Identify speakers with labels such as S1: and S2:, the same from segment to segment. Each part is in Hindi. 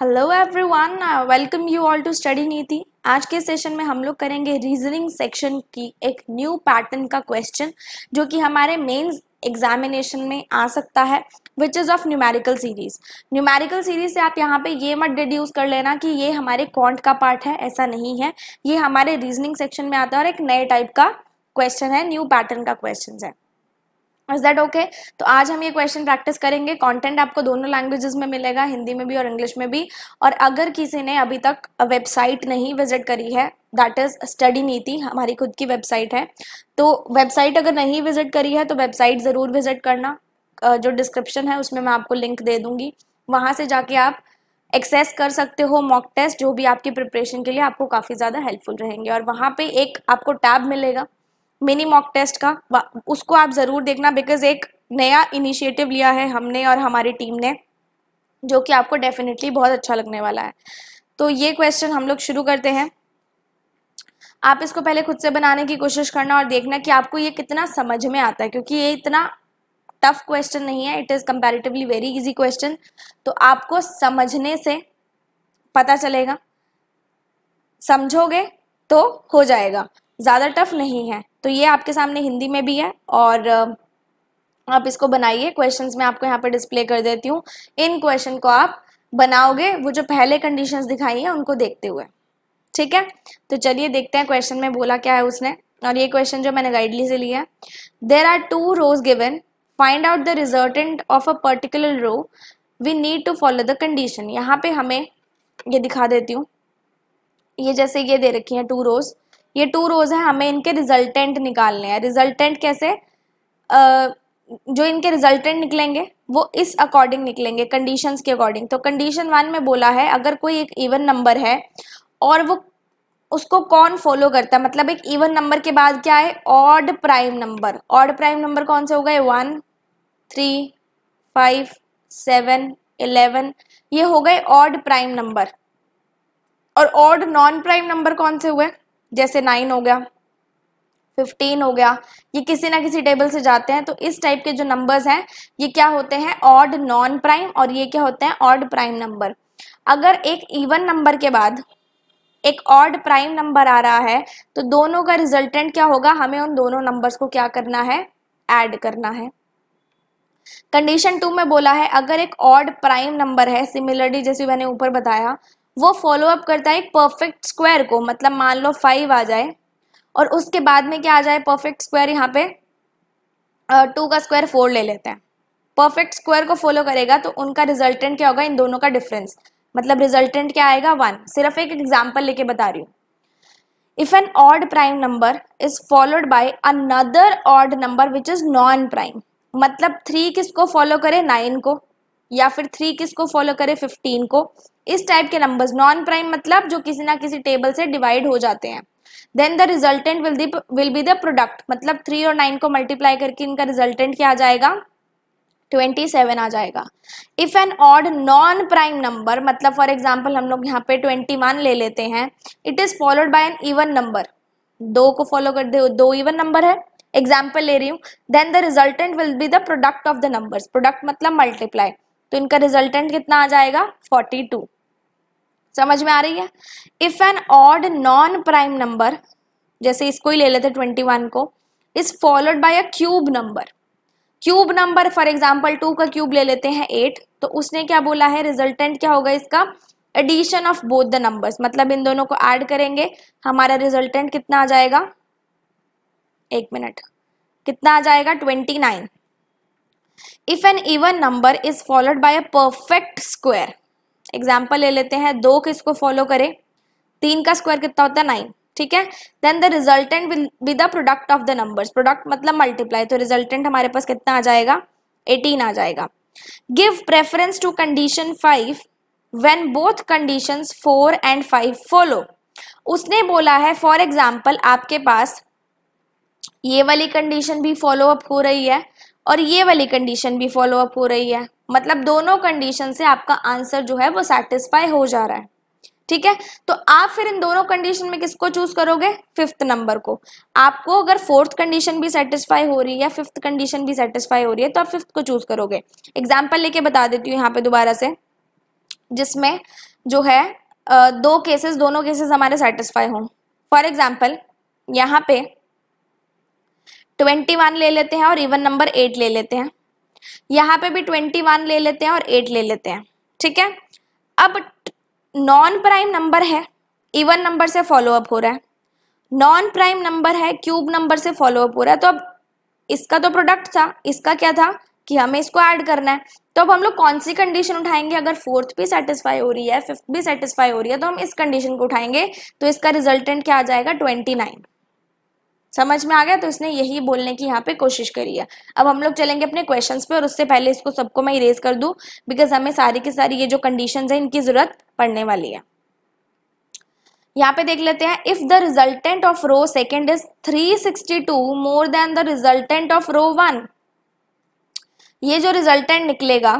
S1: Hello everyone welcome you all to study Niti आज के सेशन में हम लोग करेंगे रीजनिंग सेक्शन की एक न्यू पैटर्न का क्वेश्चन जो कि हमारे मेन एग्जामिनेशन में आ सकता है which is of numerical series numerical series से आप यहाँ पे ये मत डिड्यूस कर लेना कि ये हमारे कॉन्ट का पार्ट है ऐसा नहीं है ये हमारे रीजनिंग सेक्शन में आता है और एक नए टाइप का क्वेश्चन है न्यू पैटर्न का क्वेश्चन है इज दैट ओके तो आज हम ये क्वेश्चन प्रैक्टिस करेंगे कंटेंट आपको दोनों लैंग्वेजेस में मिलेगा हिंदी में भी और इंग्लिश में भी और अगर किसी ने अभी तक वेबसाइट नहीं विजिट करी है दैट इज स्टडी नीति हमारी खुद की वेबसाइट है तो वेबसाइट अगर नहीं विजिट करी है तो वेबसाइट ज़रूर विजिट करना जो डिस्क्रिप्शन है उसमें मैं आपको लिंक दे दूंगी वहाँ से जाके आप एक्सेस कर सकते हो मॉक टेस्ट जो भी आपकी प्रिपरेशन के लिए आपको काफ़ी ज़्यादा हेल्पफुल रहेंगे और वहाँ पे एक आपको टैब मिलेगा मिनी मॉक टेस्ट का उसको आप ज़रूर देखना बिकॉज एक नया इनिशिएटिव लिया है हमने और हमारी टीम ने जो कि आपको डेफिनेटली बहुत अच्छा लगने वाला है तो ये क्वेश्चन हम लोग शुरू करते हैं आप इसको पहले खुद से बनाने की कोशिश करना और देखना कि आपको ये कितना समझ में आता है क्योंकि ये इतना टफ क्वेश्चन नहीं है it is comparatively very easy question तो आपको समझने से पता चलेगा समझोगे तो हो जाएगा ज़्यादा टफ नहीं है तो ये आपके सामने हिंदी में भी है और आप इसको बनाइए क्वेश्चंस मैं आपको यहाँ पर डिस्प्ले कर देती हूँ इन क्वेश्चन को आप बनाओगे वो जो पहले कंडीशंस दिखाई है उनको देखते हुए ठीक है तो चलिए देखते हैं क्वेश्चन में बोला क्या है उसने और ये क्वेश्चन जो मैंने गाइडली से लिया है there are two rows given find out the resultant of a particular row we need to follow the condition यहाँ पे हमें ये दिखा देती हूँ ये जैसे ये दे रखी है टू रोज ये टू रोज है हमें इनके रिजल्टेंट निकालने हैं रिजल्टेंट कैसे आ, जो इनके रिजल्टेंट निकलेंगे वो इस अकॉर्डिंग निकलेंगे कंडीशंस के अकॉर्डिंग तो कंडीशन वन में बोला है अगर कोई एक इवन नंबर है और वो उसको कौन फॉलो करता है मतलब एक इवन नंबर के बाद क्या है odd prime number odd prime number कौन से हो गए one three five seven eleven ये हो गए ऑड प्राइम नंबर और ऑड नॉन प्राइम नंबर कौन से हुए जैसे नाइन हो गया फिफ्टीन हो गया ये किसी ना किसी टेबल से जाते हैं तो इस टाइप के जो नंबर्स हैं ये क्या होते हैं ऑड नॉन प्राइम और ये क्या होते हैं ऑड प्राइम नंबर अगर एक इवन नंबर के बाद एक ऑड प्राइम नंबर आ रहा है तो दोनों का रिजल्टेंट क्या होगा हमें उन दोनों नंबर्स को क्या करना है ऐड करना है कंडीशन टू में बोला है अगर एक ऑड प्राइम नंबर है सिमिलरली जैसे मैंने ऊपर बताया वो फॉलो अप करता है एक परफेक्ट स्क्वायर को मतलब मान लो फाइव आ जाए और उसके बाद में क्या आ जाए परफेक्ट स्क्वायर यहाँ पे टू का स्क्वायर फोर ले लेते हैं परफेक्ट स्क्वायर को फॉलो करेगा तो उनका रिजल्टेंट क्या होगा इन दोनों का डिफरेंस मतलब रिजल्टेंट क्या आएगा वन सिर्फ एक एग्जाम्पल लेके बता रही हूँ if an odd prime number is followed by another odd number which is non prime मतलब थ्री किसको फॉलो करे नाइन को या फिर थ्री किसको फॉलो करे फिफ्टीन को इस टाइप के नंबर्स नॉन प्राइम मतलब जो किसी ना किसी टेबल से डिवाइड हो जाते हैं then the resultant will the will be the product मतलब थ्री और नाइन को मल्टीप्लाई करके इनका रिजल्टेंट क्या आ जाएगा 27 आ जाएगा if an odd non prime number मतलब फॉर एग्जाम्पल हम लोग यहाँ पे 21 ले लेते हैं it is followed by an even number दो को फॉलो कर दे दो इवन नंबर है एग्जाम्पल ले रही हूँ then the resultant will be the product of the number product मतलब मल्टीप्लाई तो इनका रिजल्टेंट कितना आ जाएगा 42. समझ में आ रही है if an odd non prime number जैसे इसको ही ले लेते ट्वेंटी वन को is followed by a cube number cube number for example two का क्यूब ले लेते हैं एट तो उसने क्या बोला है रिजल्टेंट क्या होगा इसका addition of both the numbers मतलब इन दोनों को ऐड करेंगे हमारा रिजल्टेंट कितना आ जाएगा एक मिनट कितना आ जाएगा twenty nine if an even number is followed by a perfect square example ले लेते हैं दो किसको फॉलो करें तीन का स्क्वायर कितना होता है नाइन ठीक है then the resultant will be the product of the numbers product मतलब मल्टीप्लाई तो रिजल्टेंट हमारे पास कितना आ जाएगा एटीन आ जाएगा give preference to condition five when both condition four and five follow उसने बोला है फॉर एग्जाम्पल आपके पास ये वाली कंडीशन भी फॉलो अप हो रही है और ये वाली कंडीशन भी फॉलो अप हो रही है मतलब दोनों कंडीशन से आपका आंसर जो है वो सेटिस्फाई हो जा रहा है ठीक है तो आप फिर इन दोनों कंडीशन में किसको चूज करोगे फिफ्थ नंबर को आपको अगर फोर्थ कंडीशन भी सेटिस्फाई हो रही है या फिफ्थ कंडीशन भी सेटिस्फाई हो रही है तो आप फिफ्थ को चूज करोगे एग्जाम्पल लेके बता देती हूँ यहाँ पे दोबारा से जिसमें जो है दो केसेस दोनों केसेस हमारे सेटिस्फाई हों फॉर एग्जाम्पल यहाँ पे ट्वेंटी वन ले लेते हैं और इवन नंबर एट ले लेते हैं यहाँ पे भी ट्वेंटी वन ले लेते हैं और एट ले लेते हैं ठीक है अब नॉन प्राइम नंबर है इवन नंबर से फॉलो अप हो रहा है नॉन प्राइम नंबर है क्यूब नंबर से फॉलो अप हो रहा है तो अब इसका तो प्रोडक्ट था इसका क्या था कि हमें इसको ऐड करना है तो अब हम लोग कौन सी कंडीशन उठाएंगे अगर फोर्थ भी सेटिस्फाई हो रही है फिफ्थ भी सेटिस्फाई हो रही है तो हम इस कंडीशन को उठाएंगे तो इसका रिजल्टेंट क्या आ जाएगा ट्वेंटी नाइन समझ में आ गया तो इसने यही बोलने की यहाँ पे कोशिश करी है अब हम लोग चलेंगे अपने क्वेश्चंस पे और उससे पहले इसको सबको मैं इरेज कर दूं बिकॉज हमें सारी की सारी ये जो कंडीशन है इनकी ज़रूरत पड़ने वाली है यहाँ पे देख लेते हैं if the resultant of row second is two more than the resultant of row one ये जो रिजल्टेंट निकलेगा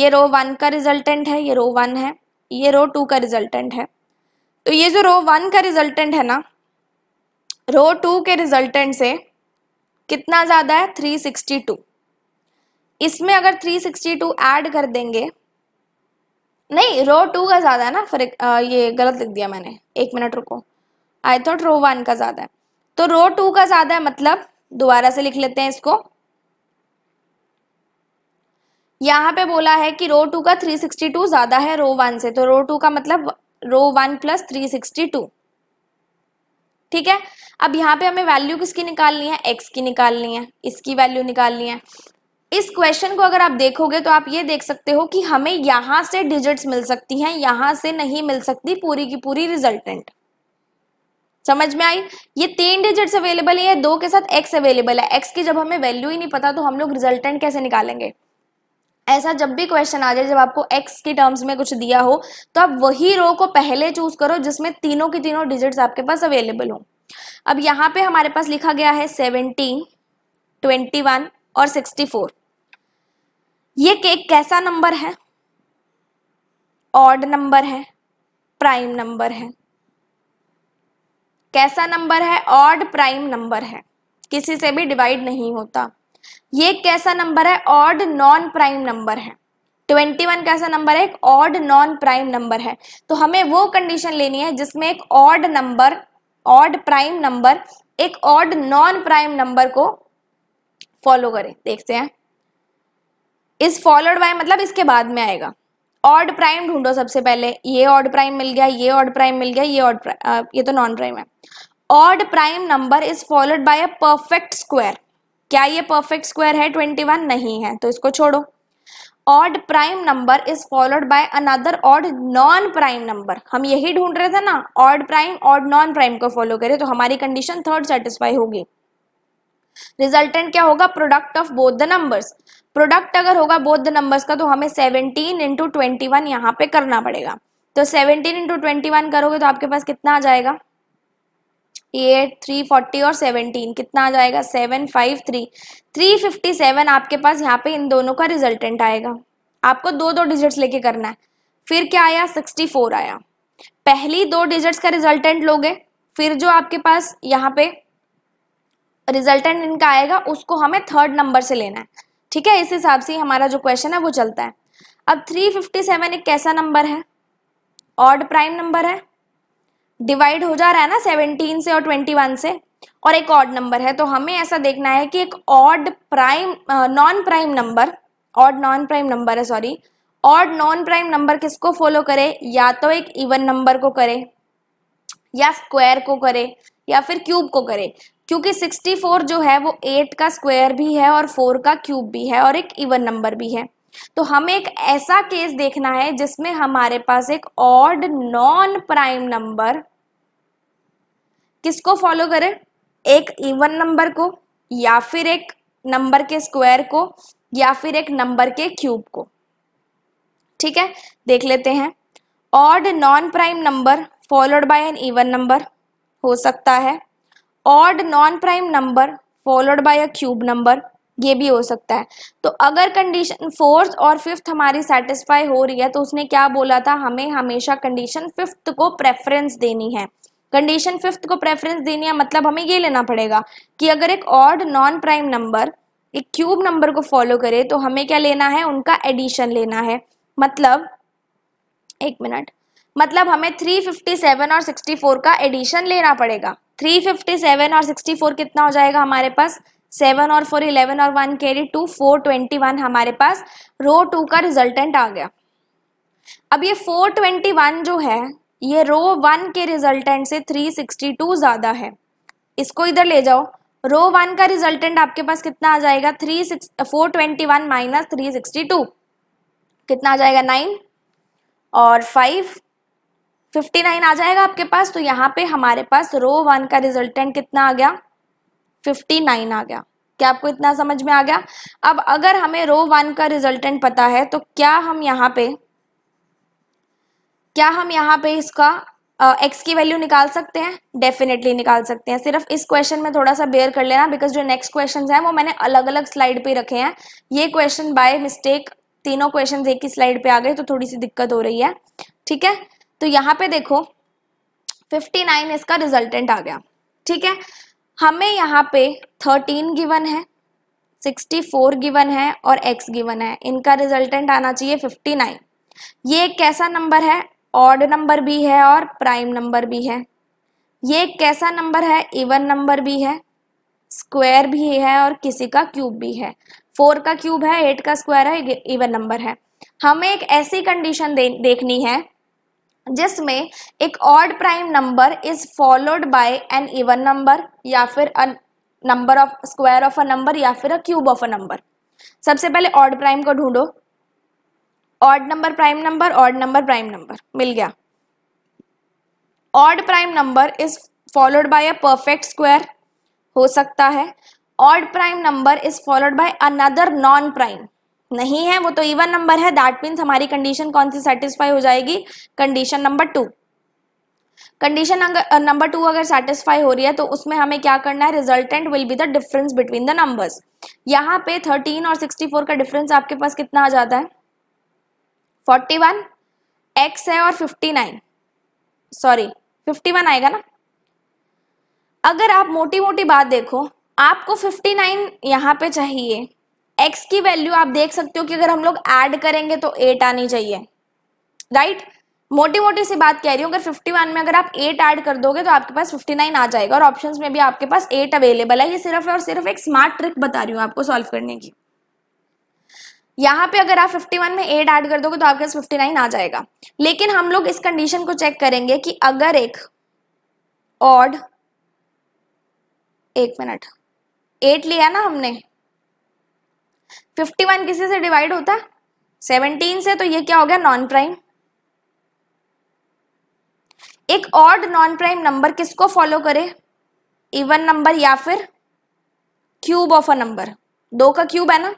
S1: ये रो वन का रिजल्टेंट है ये रो वन है ये रो टू का रिजल्टेंट है तो ये जो रो वन का रिजल्टेंट है ना रो टू के रिजल्टेंट से कितना ज़्यादा है 362 इसमें अगर 362 ऐड कर देंगे नहीं रो टू का ज़्यादा है ना फिर ये गलत लिख दिया मैंने एक मिनट रुको आई थॉट रो वन का ज़्यादा है तो रो टू का ज़्यादा है मतलब दोबारा से लिख लेते हैं इसको यहाँ पे बोला है कि रो टू का 362 ज़्यादा है रो वन से तो रो टू का मतलब row one plus three sixty two ठीक है अब यहाँ पे हमें वैल्यू किसकी निकालनी है एक्स की निकालनी है इसकी वैल्यू निकालनी है इस क्वेश्चन को अगर आप देखोगे तो आप ये देख सकते हो कि हमें यहां से डिजिट्स मिल सकती हैं यहां से नहीं मिल सकती पूरी की पूरी रिजल्टेंट समझ में आई ये तीन डिजिट्स अवेलेबल है दो के साथ एक्स अवेलेबल है एक्स की जब हमें वैल्यू ही नहीं पता तो हम लोग रिजल्टेंट कैसे निकालेंगे ऐसा जब भी क्वेश्चन आ जाए जब आपको एक्स के टर्म्स में कुछ दिया हो तो आप वही रो को पहले चूज करो जिसमें तीनों की तीनों डिजिट्स आपके पास अवेलेबल हो अब यहाँ पे हमारे पास लिखा गया है सेवनटीन ट्वेंटी वन और सिक्सटी फोर ये केक कैसा नंबर है ऑड नंबर है प्राइम नंबर है कैसा नंबर है ऑड प्राइम नंबर है किसी से भी डिवाइड नहीं होता ये कैसा नंबर है ऑड नॉन प्राइम नंबर है ट्वेंटी वन कैसा नंबर है एक ऑड नॉन प्राइम नंबर है तो हमें वो कंडीशन लेनी है जिसमें एक odd number odd prime number एक ऑड नॉन प्राइम नंबर को फॉलो करे देखते हैं इज फॉलोड बाय मतलब इसके बाद में आएगा ऑड प्राइम ढूंढो सबसे पहले ये ऑड प्राइम मिल गया ये ऑड प्राइम मिल गया ये ऑड ये तो नॉन प्राइम है odd prime number is followed by a perfect square क्या ये परफेक्ट स्क्वायर है 21 नहीं है तो इसको छोड़ो odd prime number is followed by another odd non prime number हम यही ढूंढ रहे थे ना odd prime odd non prime को फॉलो करें तो हमारी कंडीशन थर्ड सेटिस्फाई होगी रिजल्टेंट क्या होगा product of both the numbers product अगर होगा बोथ द नंबर्स का तो हमें 17 इंटू ट्वेंटी वन यहाँ पे करना पड़ेगा तो 17 इंटू ट्वेंटी वन करोगे तो आपके पास कितना आ जाएगा एट थ्री फोर्टी और सेवनटीन कितना आ जाएगा seven five three three fifty seven आपके पास यहाँ पे इन दोनों का रिजल्टेंट आएगा आपको दो दो डिजिट्स लेके करना है फिर क्या आया सिक्सटी फोर आया पहली दो डिजिट्स का रिजल्टेंट लोगे फिर जो आपके पास यहाँ पे रिजल्टेंट इनका आएगा उसको हमें थर्ड नंबर से लेना है ठीक है इस हिसाब से हमारा जो क्वेश्चन है वो चलता है अब थ्री फिफ्टी सेवन एक कैसा नंबर है ऑड प्राइम नंबर है डिवाइड हो जा रहा है ना सेवनटीन से और ट्वेंटी वन से और एक ऑड नंबर है तो हमें ऐसा देखना है कि एक odd prime non prime number odd non prime number है sorry odd non prime number किसको फॉलो करे या तो एक इवन नंबर को करे या स्क्वायर को करे या फिर क्यूब को करे क्योंकि 64 जो है वो 8 का स्क्वायर भी है और 4 का क्यूब भी है और एक इवन नंबर भी है तो हमें एक ऐसा केस देखना है जिसमें हमारे पास एक ऑड नॉन प्राइम नंबर किसको फॉलो करें एक इवन नंबर को या फिर एक नंबर के स्क्वायर को या फिर एक नंबर के क्यूब को ठीक है देख लेते हैं odd non prime number followed by an even number हो सकता है odd non prime number followed by a cube number ये भी हो सकता है तो अगर कंडीशन फोर्थ और फिफ्थ हमारी सेटिस्फाई हो रही है तो उसने क्या बोला था हमें हमेशा कंडीशन फिफ्थ को प्रेफरेंस देनी है कंडीशन फिफ्थ को प्रेफरेंस देनी है मतलब हमें ये लेना पड़ेगा कि अगर एक ऑड नॉन प्राइम नंबर एक क्यूब नंबर को फॉलो करे तो हमें क्या लेना है उनका एडिशन लेना है मतलब एक मिनट मतलब हमें 357 और 64 का एडिशन लेना पड़ेगा 357 और 64 कितना हो जाएगा हमारे पास सेवन और फोर इलेवन और one carry two four twenty one हमारे पास रो टू का रिजल्टेंट आ गया अब ये फोर ट्वेंटी वन जो है ये रो वन के रिजल्टेंट से 362 ज़्यादा है इसको इधर ले जाओ रो वन का रिजल्टेंट आपके पास कितना आ जाएगा three six four twenty one minus three sixty two कितना आ जाएगा नाइन और फाइव फिफ्टी नाइन आ जाएगा आपके पास तो यहाँ पे हमारे पास रो वन का रिजल्टेंट कितना आ गया फिफ्टी नाइन आ गया क्या आपको इतना समझ में आ गया अब अगर हमें रो वन का रिजल्टेंट पता है तो क्या हम यहाँ पे क्या हम यहाँ पे इसका एक्स uh, की वैल्यू निकाल सकते हैं डेफिनेटली निकाल सकते हैं सिर्फ इस क्वेश्चन में थोड़ा सा बेयर कर लेना बिकॉज जो नेक्स्ट क्वेश्चन हैं वो मैंने अलग अलग स्लाइड पे रखे हैं ये क्वेश्चन बाय मिस्टेक तीनों क्वेश्चन एक ही स्लाइड पे आ गए तो थोड़ी सी दिक्कत हो रही है ठीक है तो यहाँ पे देखो फिफ्टी इसका रिजल्टेंट आ गया ठीक है हमें यहाँ पे थर्टीन गिवन है 64 गिवन है और x गिवन है इनका रिजल्टेंट आना चाहिए 59 ये एक कैसा नंबर है ऑड नंबर भी है और प्राइम नंबर भी है ये कैसा नंबर है इवन नंबर भी है स्क्वायर भी है और किसी का क्यूब भी है फोर का क्यूब है एट का स्क्वायर है इवन नंबर है हमें एक ऐसी कंडीशन दे, देखनी है जिसमें एक odd prime number is followed by an even number या फिर a number of square of a number या फिर a cube of a number सबसे पहले ऑड प्राइम को ढूंढो odd number prime number odd number prime number मिल गया odd prime number is followed by a perfect square हो सकता है odd prime number is followed by another non prime नहीं है वो तो इवन नंबर है दैट मीन्स हमारी कंडीशन कौन सी सेटिस्फाई हो जाएगी condition number two condition number two अगर सेटिस्फाई हो रही है तो उसमें हमें क्या करना है resultant will be the difference between the numbers यहाँ पे थर्टीन और सिक्सटी फोर का डिफरेंस आपके पास कितना आ जाता है फोर्टी वन एक्स है और fifty nine sorry fifty one आएगा ना अगर आप मोटी मोटी बात देखो आपको फिफ्टी नाइन यहाँ पे चाहिए एक्स की वैल्यू आप देख सकते हो कि अगर हम लोग ऐड करेंगे तो एट आनी चाहिए राइट मोटी मोटी सी बात कह रही हूँ अगर फिफ्टी वन में अगर आप एट ऐड कर दोगे तो आपके पास फिफ्टी नाइन आ जाएगा और ऑप्शंस में भी आपके पास एट अवेलेबल है ये सिर्फ और सिर्फ एक स्मार्ट ट्रिक बता रही हूँ आपको सॉल्व करने की यहाँ पे अगर आप 51 में एट ऐड कर दोगे तो आपके पास 59 आ जाएगा लेकिन हम लोग इस कंडीशन को चेक करेंगे कि अगर एक ऑड एक मिनट एट लिया ना हमने 51 किसी से डिवाइड होता है 17 से तो ये क्या हो गया नॉन प्राइम एक ऑड नॉन प्राइम नंबर किसको फॉलो करे इवन नंबर या फिर क्यूब ऑफ अ नंबर दो का क्यूब है ना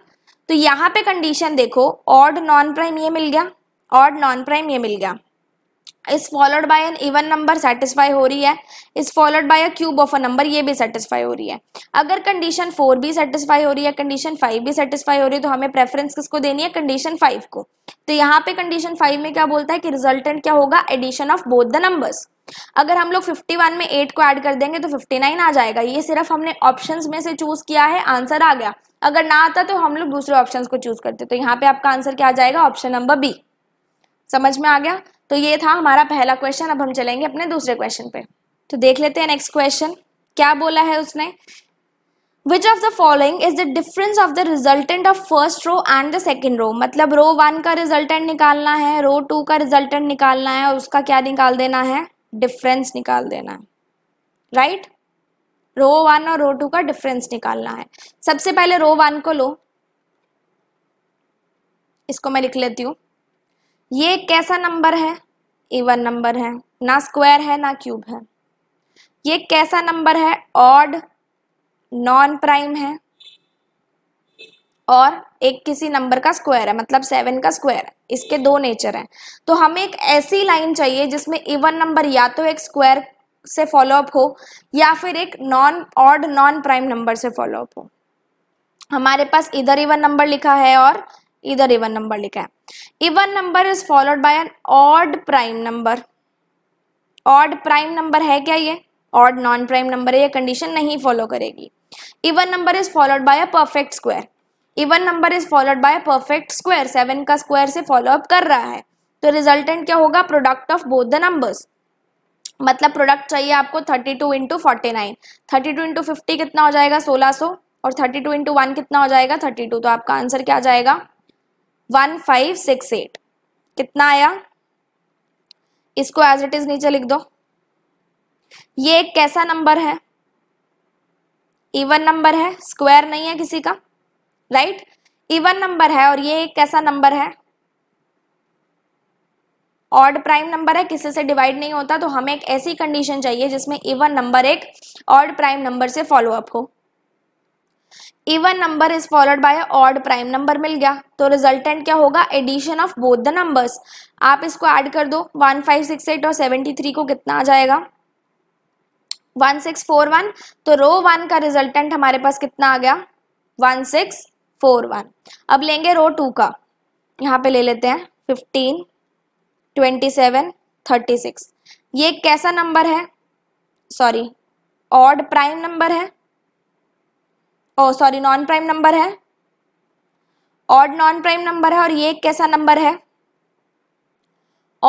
S1: तो यहाँ पे कंडीशन देखो ऑड नॉन प्राइम ये मिल गया ऑड नॉन प्राइम ये मिल गया is followed by an even number satisfy हो रही है is followed by a cube of a number ये भी सेटिस्फाई हो रही है अगर कंडीशन फोर भी सेटिस्फाई हो रही है कंडीशन फाइव भी सेटिस्फाई हो रही है तो हमें प्रेफरेंस किसको देनी है कंडीशन फाइव को तो यहाँ पे कंडीशन फाइव में क्या बोलता है कि रिजल्टेंट क्या होगा addition of both the numbers अगर हम लोग फिफ्टी वन में एट को ऐड कर देंगे तो फिफ्टी नाइन आ जाएगा ये सिर्फ हमने ऑप्शंस में से चूज किया है आंसर आ गया अगर ना आता तो हम लोग दूसरे ऑप्शन को चूज करते तो यहाँ पे आपका आंसर क्या आ जाएगा ऑप्शन नंबर बी समझ में आ गया तो ये था हमारा पहला क्वेश्चन अब हम चलेंगे अपने दूसरे क्वेश्चन पे तो देख लेते हैं नेक्स्ट क्वेश्चन क्या बोला है उसने which of the following is the difference of the resultant of first row and the second row मतलब रो वन का रिजल्टेंट निकालना है रो टू का रिजल्टेंट निकालना है और उसका क्या निकाल देना है डिफरेंस निकाल देना है राइट right? रो वन और रो टू का डिफरेंस निकालना है सबसे पहले रो वन को लो इसको मैं लिख लेती हूँ ये कैसा नंबर है इवन नंबर है ना स्क्वायर है ना क्यूब है ये कैसा नंबर है ऑड नॉन प्राइम है और एक किसी नंबर का स्क्वायर है मतलब सेवन का स्क्वायर है इसके दो नेचर हैं तो हमें एक ऐसी लाइन चाहिए जिसमें इवन नंबर या तो एक स्क्वायर से फॉलोअप हो या फिर एक non odd non prime number से फॉलोअप हो हमारे पास इधर इवन नंबर लिखा है और इधर इवन नंबर लिखा है even number is followed by an odd prime number odd prime number है क्या ये ऑड नॉन प्राइम नंबर है ये कंडीशन नहीं फॉलो करेगी even number is followed by a perfect square even number is followed by a perfect square seven का स्क्वायर से फॉलोअप कर रहा है तो रिजल्टेंट क्या होगा product of both the numbers मतलब प्रोडक्ट चाहिए आपको thirty two into forty nine thirty two into fifty कितना हो जाएगा सोलह सौ और थर्टी टू इंटू वन कितना हो जाएगा थर्टी टू तो आपका आंसर क्या जाएगा वन फाइव सिक्स एट कितना आया इसको एज इट इज नीचे लिख दो ये एक कैसा नंबर है इवन नंबर है स्क्वायर नहीं है किसी का राइट इवन नंबर है और ये एक कैसा नंबर है ऑड प्राइम नंबर है किसी से डिवाइड नहीं होता तो हमें एक ऐसी कंडीशन चाहिए जिसमें इवन नंबर एक ऑड प्राइम नंबर से अप हो even number is followed by odd prime number मिल गया तो रिजल्टेंट क्या होगा addition of both the numbers आप इसको ऐड कर दो वन फाइव सिक्स एट और सेवेंटी थ्री को कितना आ जाएगा वन सिक्स फोर वन तो रो वन का रिजल्टेंट हमारे पास कितना आ गया वन सिक्स फोर वन अब लेंगे रो टू का यहाँ पे ले लेते हैं fifteen twenty seven thirty six ये कैसा नंबर है सॉरी ऑड प्राइम नंबर है oh sorry non prime number है ऑड नॉन प्राइम नंबर है और ये कैसा नंबर है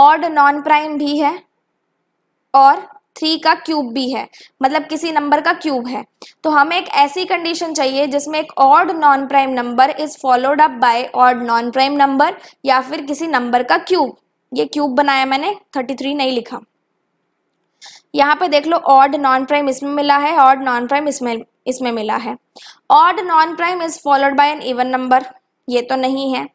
S1: ऑड नॉन प्राइम भी है और थ्री का क्यूब भी है मतलब किसी नंबर का क्यूब है तो हमें एक ऐसी कंडीशन चाहिए जिसमें एक odd non prime number is followed up by odd non prime number या फिर किसी नंबर का क्यूब ये क्यूब बनाया मैंने थर्टी थ्री नहीं लिखा यहाँ पे देख लो ऑड नॉन प्राइम इसमें मिला है ऑड नॉन प्राइम इसमें इसमें मिला है odd non prime is followed by an even number ये तो नहीं है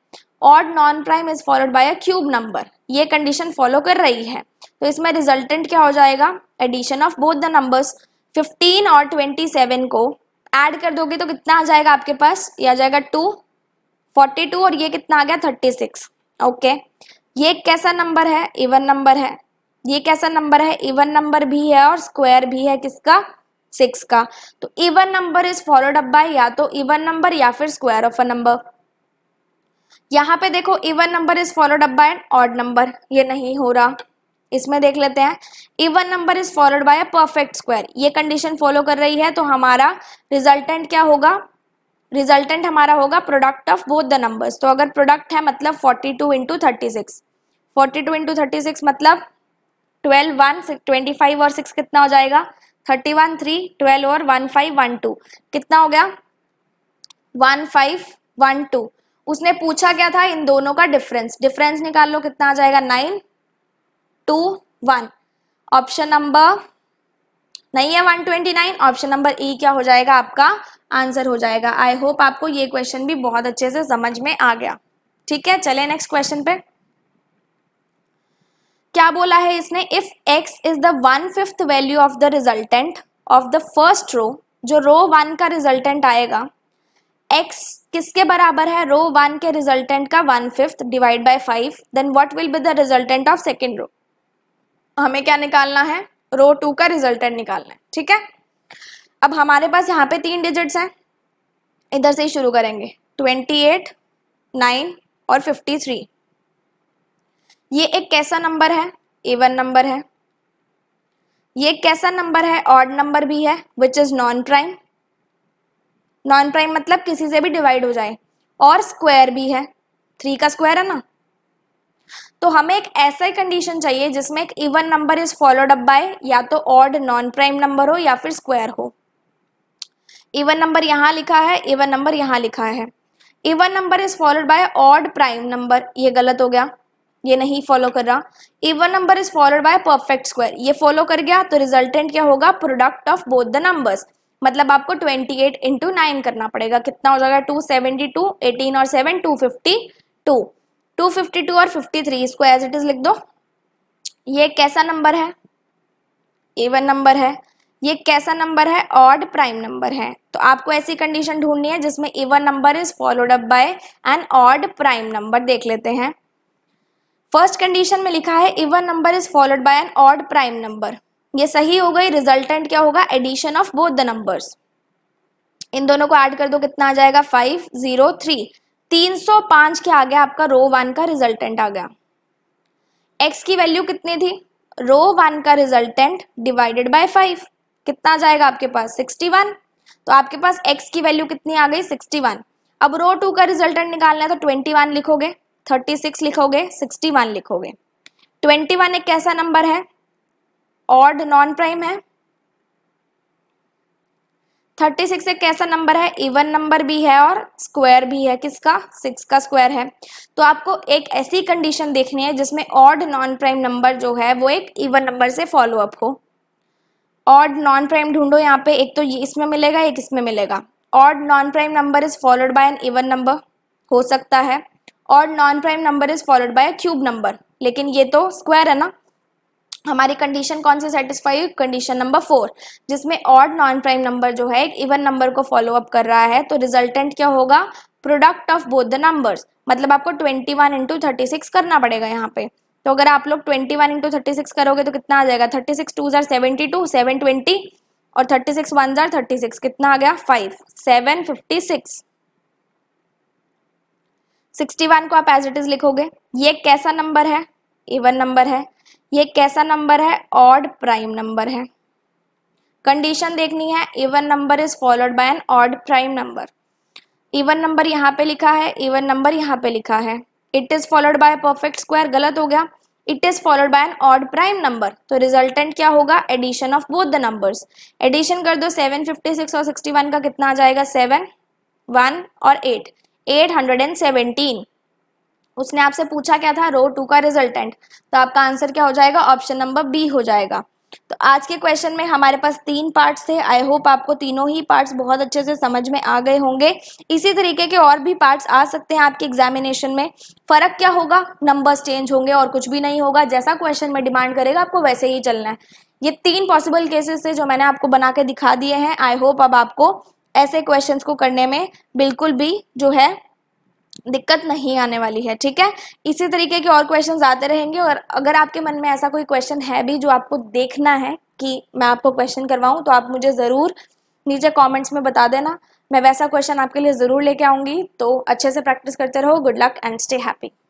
S1: odd non prime is followed by a cube number ये कंडीशन फॉलो कर रही है तो इसमें रिजल्टेंट क्या हो जाएगा addition of both the numbers 15 और 27 को ऐड कर दोगे तो कितना आ जाएगा आपके पास ये आ जाएगा 2 42 और ये कितना आ गया 36 ओके okay. ये कैसा नंबर है इवन नंबर है ये कैसा नंबर है इवन नंबर भी है और स्क्वायर भी है किसका सिक्स का तो even number is followed up by या तो इवन नंबर या फिर स्क्वायर ऑफ अ नंबर यहाँ पे देखो even number is followed up by odd number ये नहीं हो रहा इसमें देख लेते हैं even number is followed by a perfect square ये कंडीशन फॉलो कर रही है तो हमारा रिजल्टेंट क्या होगा रिजल्टेंट हमारा होगा product of both the numbers तो अगर प्रोडक्ट है मतलब 42 two into thirty six forty two into thirty six मतलब ट्वेल्व वन ट्वेंटी फाइव और सिक्स कितना हो जाएगा थर्टी वन थ्री ट्वेल्व और वन फाइव वन टू कितना हो गया वन फाइव वन टू उसने पूछा क्या था इन दोनों का डिफरेंस डिफरेंस निकाल लो कितना आ जाएगा nine two one option number नहीं है one twenty nine option number E क्या हो जाएगा आपका आंसर हो जाएगा आई होप आपको ये क्वेश्चन भी बहुत अच्छे से समझ में आ गया ठीक है चले नेक्स्ट क्वेश्चन पे क्या बोला है इसने if x is the one fifth value of the resultant of the first row जो रो वन का रिजल्टेंट आएगा x किसके बराबर है रो वन के रिजल्टेंट का one fifth divide by five then what will be the resultant of second row हमें क्या निकालना है रो टू का रिजल्टेंट निकालना है ठीक है अब हमारे पास यहाँ पे तीन डिजिट्स हैं इधर से ही शुरू करेंगे ट्वेंटी एट नाइन और फिफ्टी थ्री ये एक कैसा नंबर है इवन नंबर है ये कैसा नंबर है ऑड नंबर भी है which is non prime non prime मतलब किसी से भी डिवाइड हो जाए और स्क्वायर भी है थ्री का स्क्वायर है ना तो हमें एक ऐसा कंडीशन चाहिए जिसमें एक even number is followed up by या तो ऑड नॉन प्राइम नंबर हो या फिर स्क्वायर हो इवन नंबर यहां लिखा है इवन नंबर यहां लिखा है even number is followed by odd prime number ये गलत हो गया ये नहीं फॉलो कर रहा even number is followed by perfect square ये फॉलो कर गया तो रिजल्टेंट क्या होगा product of both the numbers मतलब आपको 28 एट इंटू नाइन करना पड़ेगा कितना हो जाएगा 272, 18 और 7, 252, 252 और 53 इसको एज इट इज लिख दो ये कैसा नंबर है इवन नंबर है ये कैसा नंबर है ऑड प्राइम नंबर है तो आपको ऐसी कंडीशन ढूंढनी है जिसमें even number is followed up by an odd prime number देख लेते हैं फर्स्ट कंडीशन में लिखा है even number is followed by an odd prime number ये सही हो गई रिजल्टेंट क्या होगा addition of both the numbers इन दोनों को ऐड कर दो कितना आ जाएगा फाइव जीरो थ्री तीन सौ पांच के आ गया आपका रो वन का रिजल्टेंट आ गया एक्स की वैल्यू कितनी थी रो वन का रिजल्टेंट डिवाइडेड बाय फाइव कितना आ जाएगा आपके पास सिक्सटी वन तो आपके पास एक्स की वैल्यू कितनी आ गई सिक्सटी वन अब रो टू का रिजल्टेंट निकालना है तो ट्वेंटी वन लिखोगे थर्टी सिक्स लिखोगे सिक्सटी वन लिखोगे ट्वेंटी वन एक कैसा नंबर है ऑड नॉन प्राइम है थर्टी सिक्स एक कैसा नंबर है इवन नंबर भी है और स्क्वायर भी है किसका सिक्स का स्क्वायर है तो आपको एक ऐसी कंडीशन देखनी है जिसमें ऑड नॉन प्राइम नंबर जो है वो एक इवन नंबर से फॉलो अप हो ऑड नॉन प्राइम ढूंढो यहाँ पे एक तो ये इसमें मिलेगा एक इसमें मिलेगा odd non prime number is followed by an even number हो सकता है और non prime number is followed by a cube number लेकिन ये तो स्क्वायर है ना हमारी कंडीशन कौन सी सेटिस्फाई हुई कंडीशन नंबर फोर जिसमें ऑड नॉन प्राइम नंबर जो है एक इवन नंबर को फॉलो अप कर रहा है तो रिजल्टेंट क्या होगा product of both the numbers मतलब आपको twenty one into thirty six करना पड़ेगा यहाँ पे तो अगर आप लोग twenty one into thirty six करोगे तो कितना आ जाएगा थर्टी सिक्स टू जार सेवेंटी टू सेवन ट्वेंटी और थर्टी सिक्स वन जार थर्टी सिक्स कितना आ गया five seven fifty six sixty one को आप एज इट इज लिखोगे ये कैसा नंबर है इवन नंबर है ये कैसा नंबर है ऑड प्राइम नंबर है कंडीशन देखनी है even number is followed by an odd prime number even number यहाँ पे लिखा है इवन नंबर यहाँ पे लिखा है it is followed by perfect square गलत हो गया it is followed by an odd prime number तो रिजल्टेंट क्या होगा addition of both the numbers addition कर दो सेवन फिफ्टी सिक्स और सिक्सटी वन का कितना आ जाएगा सेवन वन और एट 817 उसने आपसे पूछा क्या था रो टू का रिजल्टेंट तो आपका आंसर क्या हो जाएगा ऑप्शन नंबर बी हो जाएगा तो आज के क्वेश्चन में हमारे पास तीन पार्ट्स थे आई होप आपको तीनों ही पार्ट्स बहुत अच्छे से समझ में आ गए होंगे इसी तरीके के और भी पार्ट्स आ सकते हैं आपके एग्जामिनेशन में फर्क क्या होगा नंबर्स चेंज होंगे और कुछ भी नहीं होगा जैसा क्वेश्चन में डिमांड करेगा आपको वैसे ही चलना है ये तीन पॉसिबल केसेस थे जो मैंने आपको बना के दिखा दिए हैं आई होप अब आपको ऐसे क्वेश्चंस को करने में बिल्कुल भी जो है दिक्कत नहीं आने वाली है ठीक है इसी तरीके के और क्वेश्चंस आते रहेंगे और अगर आपके मन में ऐसा कोई क्वेश्चन है भी जो आपको देखना है कि मैं आपको क्वेश्चन करवाऊँ तो आप मुझे ज़रूर नीचे कॉमेंट्स में बता देना मैं वैसा क्वेश्चन आपके लिए ज़रूर लेके आऊँगी तो अच्छे से प्रैक्टिस करते रहो good luck and stay happy